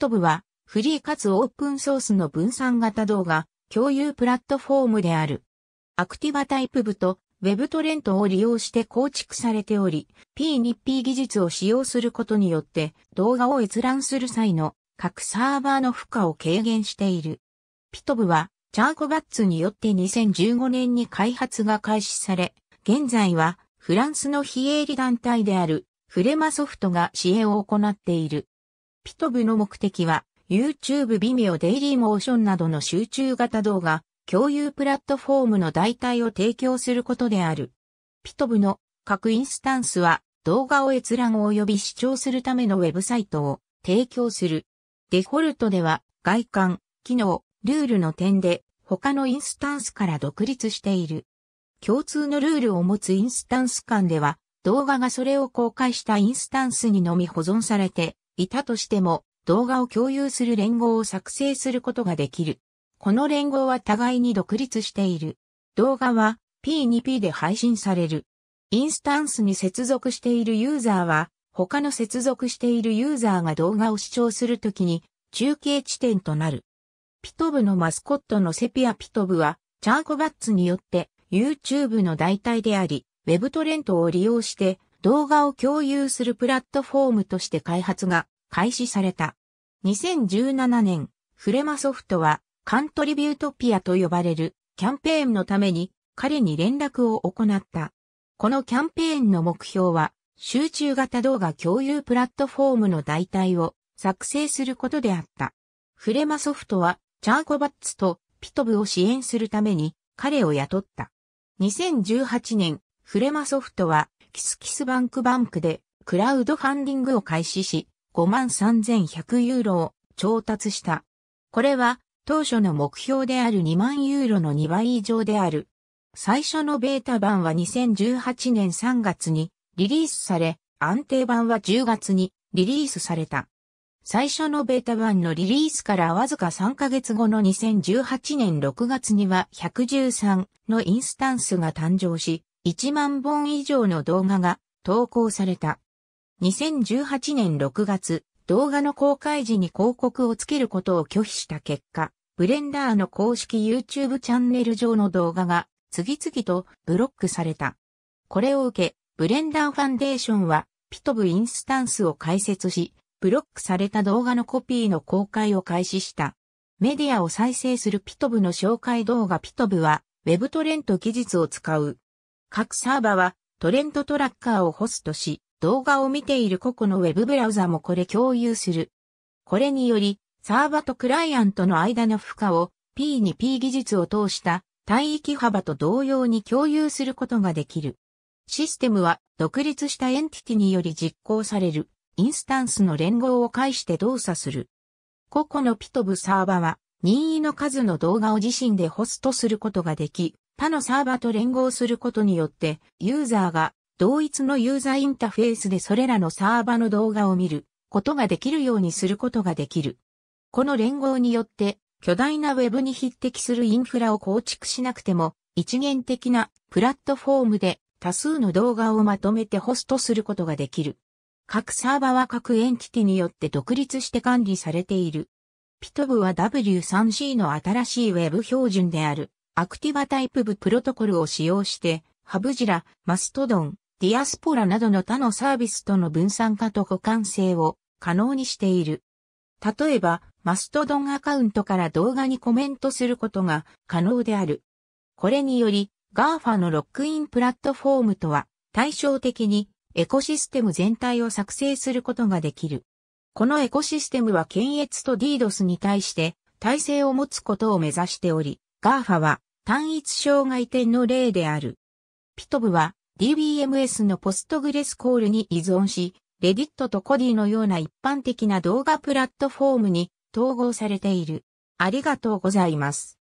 トブは、フリーかつオープンソースの分散型動画、共有プラットフォームである。アクティバタイプ部と Web トレントを利用して構築されており、P2P 技術を使用することによって動画を閲覧する際の各サーバーの負荷を軽減している。ピトブはチャーコバッツによって2015年に開発が開始され、現在はフランスの非営利団体であるフレマソフトが支援を行っている。ピトブの目的は、YouTube Vimeo Daily Motion などの集中型動画、共有プラットフォームの代替を提供することである。ピトブの各インスタンスは、動画を閲覧及び視聴するためのウェブサイトを提供する。デフォルトでは、外観、機能、ルールの点で、他のインスタンスから独立している。共通のルールを持つインスタンス間では、動画がそれを公開したインスタンスにのみ保存されて、いたとしても、動画を共有する連合を作成することができる。この連合は互いに独立している。動画は P2P で配信される。インスタンスに接続しているユーザーは、他の接続しているユーザーが動画を視聴するときに中継地点となる。ピトブのマスコットのセピアピトブは、チャーコバッツによって YouTube の代替であり、Web トレントを利用して動画を共有するプラットフォームとして開発が開始された。2017年、フレマソフトはカントリビュートピアと呼ばれるキャンペーンのために彼に連絡を行った。このキャンペーンの目標は集中型動画共有プラットフォームの代替を作成することであった。フレマソフトはチャーコバッツとピトブを支援するために彼を雇った。2018年、フレマソフトはキスキスバンクバンクでクラウドファンディングを開始し、53,100ユーロを調達した。これは当初の目標である2万ユーロの2倍以上である。最初のベータ版は2018年3月にリリースされ、安定版は10月にリリースされた。最初のベータ版のリリースからわずか3ヶ月後の2018年6月には113のインスタンスが誕生し、1万本以上の動画が投稿された。2018年6月、動画の公開時に広告をつけることを拒否した結果、ブレンダーの公式 YouTube チャンネル上の動画が次々とブロックされた。これを受け、ブレンダーファンデーションはピトブインスタンスを開設し、ブロックされた動画のコピーの公開を開始した。メディアを再生するピトブの紹介動画ピトブは Web トレント技術を使う。各サーバはトレントトラッカーをホストし、動画を見ている個々のウェブブラウザもこれ共有する。これにより、サーバとクライアントの間の負荷を P2P 技術を通した帯域幅と同様に共有することができる。システムは独立したエンティティにより実行されるインスタンスの連合を介して動作する。個々の PTOB サーバは任意の数の動画を自身でホストすることができ、他のサーバと連合することによってユーザーが同一のユーザーインタフェースでそれらのサーバの動画を見ることができるようにすることができる。この連合によって巨大な Web に匹敵するインフラを構築しなくても一元的なプラットフォームで多数の動画をまとめてホストすることができる。各サーバは各エンティティによって独立して管理されている。ピトブは W3C の新しい Web 標準であるアクティバタイプ部プロトコルを使用してハブジラ、マストドン、ディアスポラなどの他のサービスとの分散化と互換性を可能にしている。例えば、マストドンアカウントから動画にコメントすることが可能である。これにより、GAFA のロックインプラットフォームとは対照的にエコシステム全体を作成することができる。このエコシステムは検閲と DDoS に対して体制を持つことを目指しており、GAFA は単一障害点の例である。ピトブは DBMS のポストグレスコールに依存し、レディットとコディのような一般的な動画プラットフォームに統合されている。ありがとうございます。